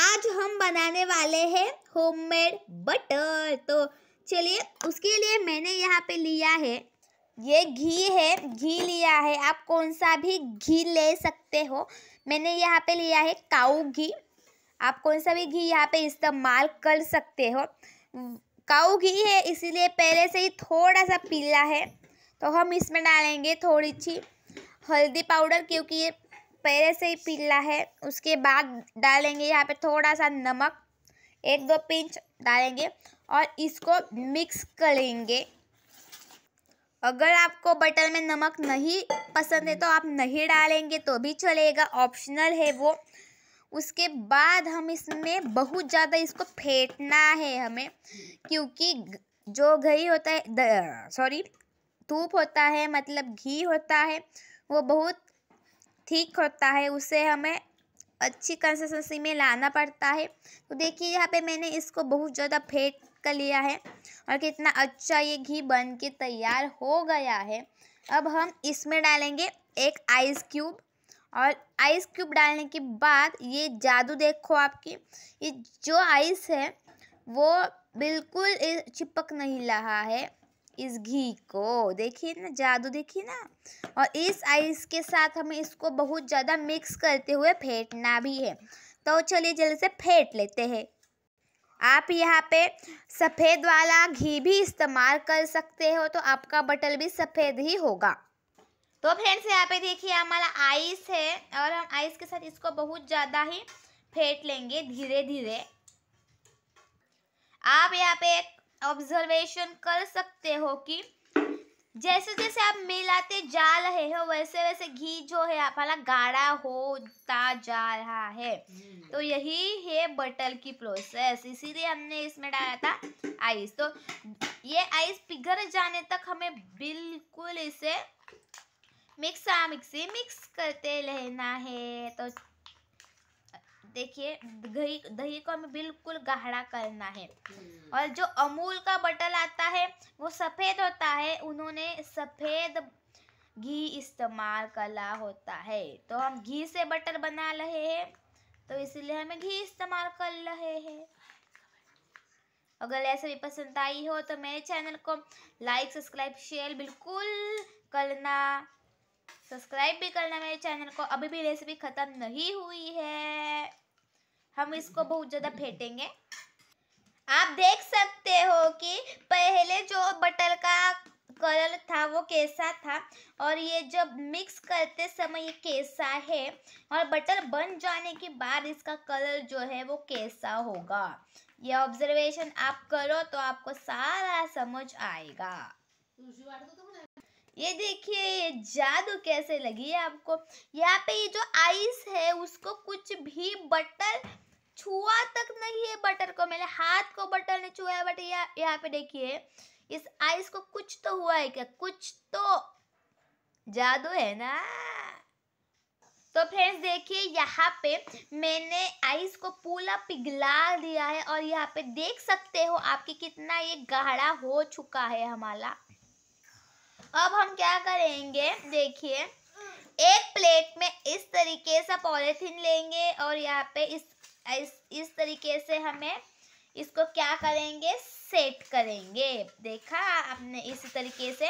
आज हम बनाने वाले हैं होममेड बटर तो चलिए उसके लिए मैंने यहाँ पे लिया है ये घी है घी लिया है आप कौन सा भी घी ले सकते हो मैंने यहाँ पे लिया है काऊ घी आप कौन सा भी घी यहाँ पे इस्तेमाल कर सकते हो काऊ घी है इसीलिए पहले से ही थोड़ा सा पीला है तो हम इसमें डालेंगे थोड़ी सी हल्दी पाउडर क्योंकि ये पहले से ही पीला है उसके बाद डालेंगे यहाँ पे थोड़ा सा नमक एक दो पिंच डालेंगे और इसको मिक्स करेंगे अगर आपको बटर में नमक नहीं पसंद है तो आप नहीं डालेंगे तो भी चलेगा ऑप्शनल है वो उसके बाद हम इसमें बहुत ज़्यादा इसको फेंटना है हमें क्योंकि जो घी होता है सॉरी धूप होता है मतलब घी होता है वो बहुत ठीक होता है उसे हमें अच्छी कंसिस्टेंसी में लाना पड़ता है तो देखिए यहाँ पे मैंने इसको बहुत ज़्यादा फेंट कर लिया है और कितना अच्छा ये घी बन के तैयार हो गया है अब हम इसमें डालेंगे एक आइस क्यूब और आइस क्यूब डालने के बाद ये जादू देखो आपकी ये जो आइस है वो बिल्कुल चिपक नहीं रहा है इस घी को देखिए ना जादू देखिए ना और इस आइस के साथ हमें इसको बहुत ज़्यादा मिक्स करते हुए फेंटना भी है तो चलिए जल्दी से फेंट लेते हैं आप यहाँ पे सफ़ेद वाला घी भी इस्तेमाल कर सकते हो तो आपका बटल भी सफ़ेद ही होगा तो फ्रेंड्स यहाँ पे देखिए हमारा आइस है और हम आइस के साथ इसको बहुत ज़्यादा ही फेंट लेंगे धीरे धीरे आप यहाँ पे एक ऑब्जर्वेशन कर सकते हो कि जैसे जैसे आप मिलाते जा रहे हो वैसे वैसे घी जो है आप हमारा गाढ़ा होता जा रहा है हम्म। तो यही है बटर की प्रोसेस इसीलिए हमने इसमें डाला था आइस तो ये आइस पिघल जाने तक हमें बिल्कुल इसे मिक्सा मिक्सी मिक्स करते रहना है तो देखिए दही दही को हमें बिल्कुल गाढ़ा करना है हम्म। और जो अमूल का बटर आता है वो सफ़ेद होता है उन्होंने सफ़ेद घी इस्तेमाल करा होता है तो हम घी से बटर बना रहे हैं तो इसलिए हमें घी इस्तेमाल कर रहे हैं अगर ऐसे भी पसंद आई हो तो मेरे चैनल को लाइक सब्सक्राइब शेयर बिल्कुल करना सब्सक्राइब भी करना मेरे चैनल को अभी भी रेसिपी ख़त्म नहीं हुई है हम इसको बहुत ज़्यादा फेंटेंगे आप देख सकते हो कि पहले जो बटर का कलर था वो कैसा था और ये जब मिक्स करते समय ये कैसा है और बटर बन जाने के बाद इसका कलर जो है वो कैसा होगा ये ऑब्जर्वेशन आप करो तो आपको सारा समझ आएगा ये देखिए ये जादू कैसे लगी है आपको यहाँ पे ये जो आइस है उसको कुछ भी बटर छुआ तक नहीं है बटर को मैंने हाथ को बटर ने छुआ है बट यहाँ पे देखिए इस आइस को कुछ तो हुआ है क्या कुछ तो जादू है ना तो फ्रेंड्स देखिए यहाँ पे मैंने आइस को पूरा पिघला दिया है और यहाँ पे देख सकते हो आपके कितना ये गाढ़ा हो चुका है हमारा अब हम क्या करेंगे देखिए एक प्लेट में इस तरीके से पॉलिथीन लेंगे और यहाँ पे इस इस इस तरीके से हमें इसको क्या करेंगे सेट करेंगे देखा आपने इस तरीके से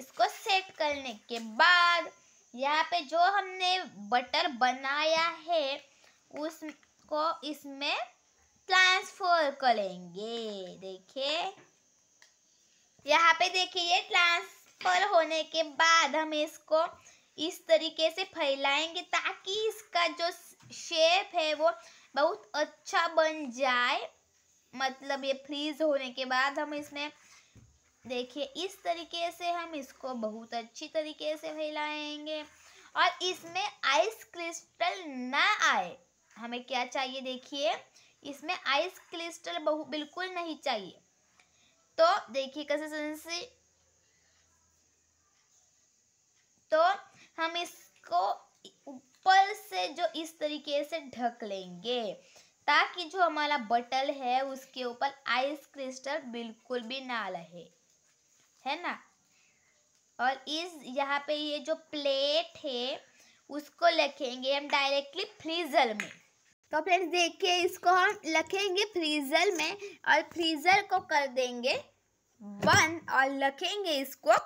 इसको सेट करने के बाद यहाँ पे जो हमने बटर बनाया है उसको इसमें ट्रांसफर करेंगे देखिए यहाँ पे देखिए ये ट्रांसफर होने के बाद हम इसको इस तरीके से फैलाएंगे ताकि इसका जो शेप है वो बहुत अच्छा बन जाए मतलब ये फ्रीज होने के बाद हम इसमें देखिए इस तरीके से हम इसको बहुत अच्छी तरीके से फैलाएंगे और इसमें आइस क्रिस्टल ना आए हमें क्या चाहिए देखिए इसमें आइस क्रिस्टल बहु बिल्कुल नहीं चाहिए तो देखिए कैसे इस तरीके से ढक लेंगे ताकि जो हमारा बटल है उसके ऊपर आइस क्रिस्टल बिल्कुल भी ना रहे है ना और इस यहाँ पे ये जो प्लेट है उसको रखेंगे हम डायरेक्टली फ्रीजर में तो फ्रेंड्स देखिए इसको हम रखेंगे फ्रीजर में और फ्रीजर को कर देंगे बंद और रखेंगे इसको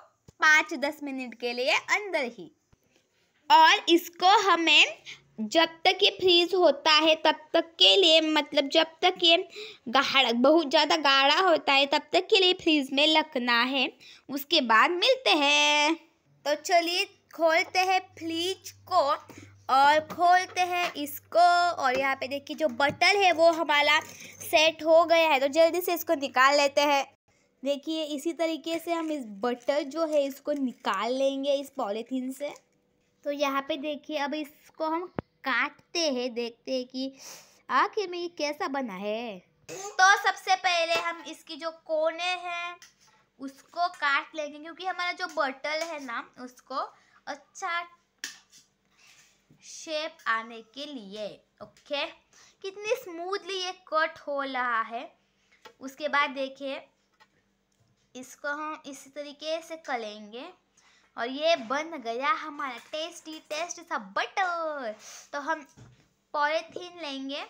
पाँच दस मिनट के लिए अंदर ही और इसको हमें जब तक ये फ्रीज होता है तब तक के लिए मतलब जब तक ये गाढ़ा बहुत ज़्यादा गाढ़ा होता है तब तक के लिए फ्रीज में रखना है उसके बाद मिलते हैं तो चलिए खोलते हैं फ्रीज को और खोलते हैं इसको और यहाँ पे देखिए जो बटर है वो हमारा सेट हो गया है तो जल्दी से इसको निकाल लेते हैं देखिए इसी तरीके से हम इस बटर जो है इसको निकाल लेंगे इस पॉलीथीन से तो यहाँ पे देखिए अब इसको हम काटते हैं देखते हैं कि आखिर में ये कैसा बना है तो सबसे पहले हम इसकी जो कोने हैं उसको काट लेंगे क्योंकि हमारा जो बटल है ना उसको अच्छा शेप आने के लिए ओके कितनी स्मूथली ये कट हो रहा है उसके बाद देखिए इसको हम इसी तरीके से करेंगे और ये बन गया हमारा टेस्टी टेस्ट सा बटर तो हम पॉलीथीन लेंगे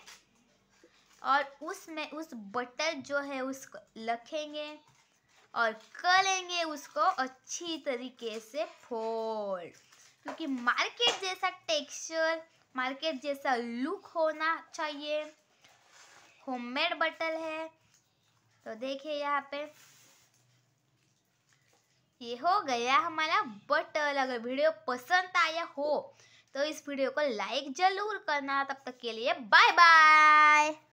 और उसमें उस बटर जो है उसको रखेंगे और करेंगे उसको अच्छी तरीके से फोल्ड क्योंकि मार्केट जैसा टेक्सचर मार्केट जैसा लुक होना चाहिए होममेड बटर है तो देखिए यहाँ पे ये हो गया हमारा बटल अगर वीडियो पसंद आया हो तो इस वीडियो को लाइक ज़रूर करना तब तक के लिए बाय बाय